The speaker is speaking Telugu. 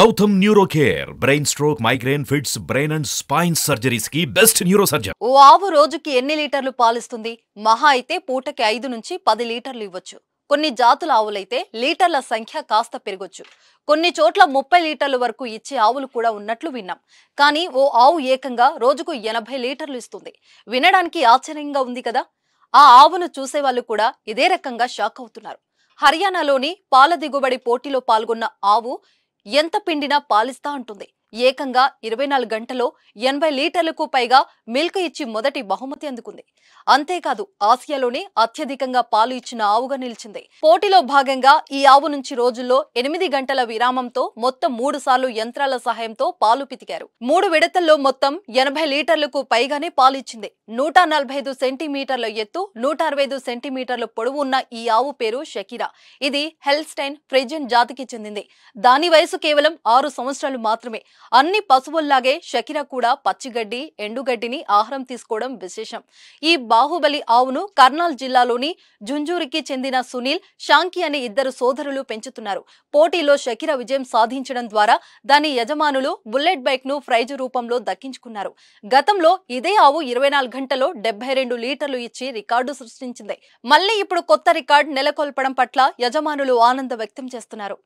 Gautam neuro care brain stroke migraine fits brain and spine surgeries కి బెస్ట్ న్యూరో సర్జన్ ఓ ఆవు రోజుకి ఎన్ని లీటర్లు పాలిస్తుంది మహా అయితే పూటకి ఐదు నుంచి పది లీటర్లు ఇవ్వచ్చు కొన్ని జాతుల ఆవులైతే లీటర్ల సంఖ్య కాస్త పెరగొచ్చు కొన్ని చోట్ల ముప్పై లీటర్ల వరకు ఇచ్చే ఆవులు కూడా ఉన్నట్లు విన్నాం కానీ ఓ ఆవు ఏకంగా రోజుకు ఎనభై లీటర్లు ఇస్తుంది వినడానికి ఆశ్చర్యంగా ఉంది కదా ఆ ఆవును చూసేవాళ్ళు కూడా ఇదే రకంగా షాక్ అవుతున్నారు హర్యానాలోని పాల దిగుబడి పోటీలో పాల్గొన్న ఆవు ఎంత పిండినా పాలిస్తా అంటుంది ఏకంగా ఇరవై నాలుగు గంటల్లో ఎనభై లీటర్లకు పైగా మిల్క్ ఇచ్చి మొదటి బహుమతి అందుకుంది అంతేకాదు ఆసియాలోనే అత్యధికంగా పాలు ఇచ్చిన ఆవుగా నిలిచింది పోటీలో భాగంగా ఈ ఆవు నుంచి రోజుల్లో ఎనిమిది గంటల విరామంతో మొత్తం మూడు సార్లు యంత్రాల సహాయంతో పాలు పితికారు మూడు విడతల్లో మొత్తం ఎనభై లీటర్లకు పైగానే పాలు ఇచ్చింది నూట సెంటీమీటర్ల ఎత్తు నూట సెంటీమీటర్ల పొడవు ఉన్న ఈ ఆవు పేరు షకీరా ఇది హెల్స్టైన్ ఫ్రెజన్ జాతికి చెందింది దాని వయసు కేవలం ఆరు సంవత్సరాలు మాత్రమే అన్ని పశువుల్లాగే షకిర కూడా పచ్చిగడ్డి ఎండుగడ్డిని ఆహారం తీసుకోవడం విశేషం ఈ బాహుబలి ఆవును కర్నాల్ జిల్లాలోని జుంజూరికి చెందిన సునీల్ షాంకి అనే ఇద్దరు సోదరులు పెంచుతున్నారు పోటీలో షకిర విజయం సాధించడం ద్వారా దాని యజమానులు బుల్లెట్ బైక్ ను ప్రైజ్ రూపంలో దక్కించుకున్నారు గతంలో ఇదే ఆవు ఇరవై నాలుగు గంటలో డెబ్బై రెండు లీటర్లు ఇచ్చి రికార్డు సృష్టించింది మళ్లీ ఇప్పుడు కొత్త రికార్డు నెలకొల్పడం పట్ల యజమానులు ఆనంద వ్యక్తం చేస్తున్నారు